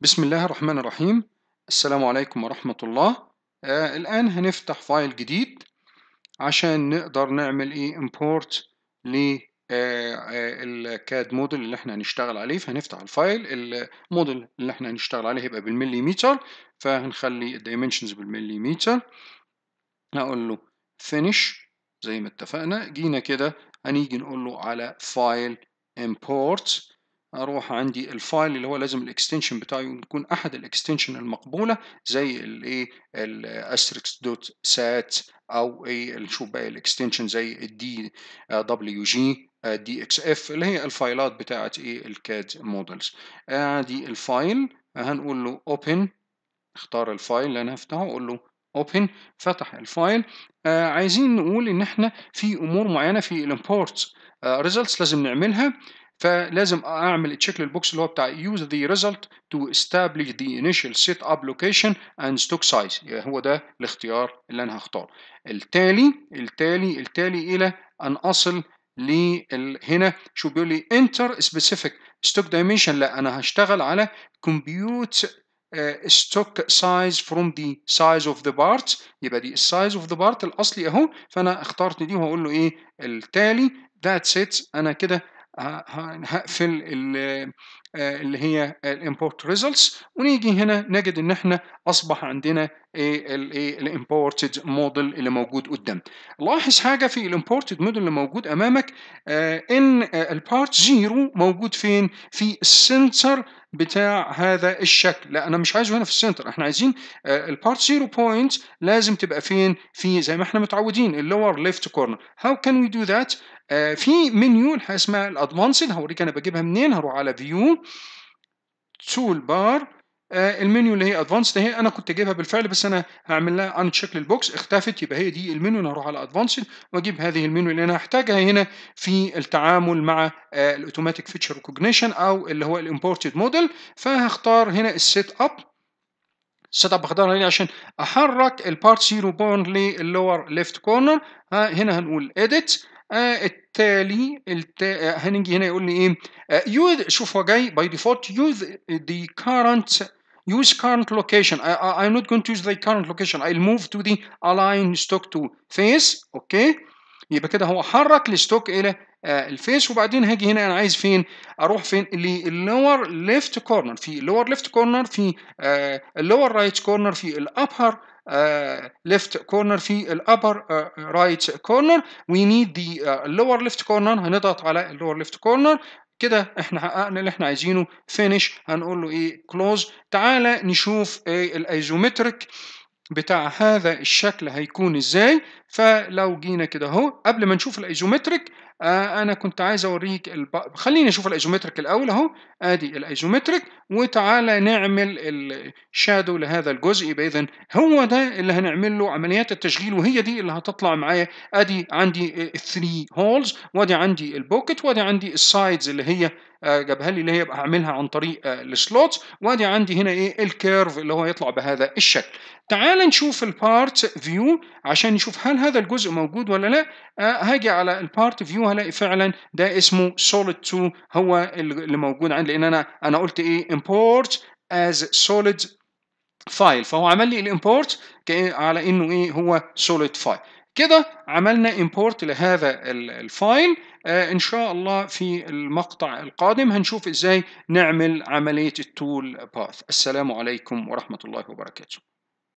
بسم الله الرحمن الرحيم السلام عليكم ورحمة الله آه الآن هنفتح فايل جديد عشان نقدر نعمل ايه import للكاد موديل uh, uh, اللي احنا هنشتغل عليه فهنفتح الفايل الموديل اللي احنا هنشتغل عليه هيبقى بالمليمتر فهنخلي الدايمنشنز بالمليمتر هقول له finish زي ما اتفقنا جينا كده هنيجي نقول له على file import اروح عندي الفايل اللي هو لازم الاكستنشن بتاعه يكون احد الاكستنشن المقبوله زي الايه الاستريكس دوت سات او ايه نشوف بقى الاكستنشن زي الدي دبليو جي دي اكس اف اللي هي الفايلات بتاعه ايه الكاد مودلز ادي الفايل هنقول له اوبن اختار الفايل اللي انا هفتحه اقول له اوبن فتح الفايل آه عايزين نقول ان احنا في امور معينه في الامبورت آه، ريزلتس لازم نعملها فلازم اعمل تشيك للبوكس اللي هو بتاع يوز ذا ريزلت تو استابليش ذا انيشال سيت اب لوكيشن اند ستوك سايز هو ده الاختيار اللي انا هختاره التالي التالي التالي الى ان اصل ل هنا شو بيقول لي انتر سبيسيفيك ستوك دايمنشن لا انا هشتغل على كومبيوت ستوك سايز فروم ذا سايز اوف ذا بارت يبقى دي السايز اوف ذا بارت الاصلي اهو فانا اخترت دي وهقول له ايه التالي ذات سيت انا كده هقفل آه، اللي هي الامبورت ريزلتس ونيجي هنا نجد ان احنا اصبح عندنا الامبورتد موديل اللي موجود قدام لاحظ حاجه في الامبورتد موديل اللي موجود امامك آه، ان آه، البارت زيرو موجود فين في السنتر بتاع هذا الشكل لا انا مش عايزه هنا في السنتر احنا عايزين البارت زيرو بوينت لازم تبقى فين في زي ما احنا متعودين اللور ليفت كورنر هاو كان وي دو ذات آه، في منيو اسمها الادفانسد هوريك انا بجيبها منين هروح على فيو تول بار آه، المنيو اللي هي ادفانسد اهي انا كنت جايبها بالفعل بس انا هعمل لها ان تشيك للبوكس اختفت يبقى هي دي المنيو انا هروح على ادفانسد واجيب هذه المنيو اللي انا هحتاجها هنا في التعامل مع الاوتوماتيك فيتشر ريكوجنيشن او اللي هو الامبورتد موديل فهختار هنا السيت اب السيت اب بختارها هنا عشان احرك البارت 0 بورن للور ليفت كورنر هنا هنقول اديت التالي الت... هنيجي هنا يقول لي ايه use شوف هو جاي by default use the current use current location I, I, I'm not going to use the current location I'll move to the align stock to face اوكي يبقى كده هو حرك الستوك الى آه، الفيس وبعدين هاجي هنا انا عايز فين اروح فين اللور ليفت كورنر في اللور ليفت كورنر في اللور رايت كورنر في الابر ليفت كورنر في الابر رايت كورنر وي نيد ذا اللور ليفت كورنر هنضغط على اللور ليفت كورنر كده احنا حققنا اللي احنا عايزينه فينش هنقول له ايه كلوز تعالى نشوف ايه الايزومتريك بتاع هذا الشكل هيكون ازاي فلو جينا كده اهو قبل ما نشوف الايزومتريك آه انا كنت عايز اوريك الب... خليني اشوف الايزومتريك الاول اهو ادي الايزومتريك وتعالى نعمل الشادو لهذا الجزء يبقى اذا هو ده اللي هنعمل له عمليات التشغيل وهي دي اللي هتطلع معايا ادي عندي 3 هولز وادي عندي البوكت وادي عندي السايدز اللي هي آه، جابها لي اللي هي هعملها عن طريق آه، السلوتس وادي عندي هنا ايه الكيرف اللي هو يطلع بهذا الشكل تعال نشوف البارت فيو عشان نشوف هل هذا الجزء موجود ولا لا آه، هاجي على البارت فيو هلاقي فعلا ده اسمه سوليد 2 هو اللي موجود عندي لان انا انا قلت ايه امبورت از سوليد فايل فهو عمل لي الامبورت على انه ايه هو سوليد فايل كده عملنا امبورت لهذا الفايل آه، ان شاء الله في المقطع القادم هنشوف ازاي نعمل عملية التول باث السلام عليكم ورحمة الله وبركاته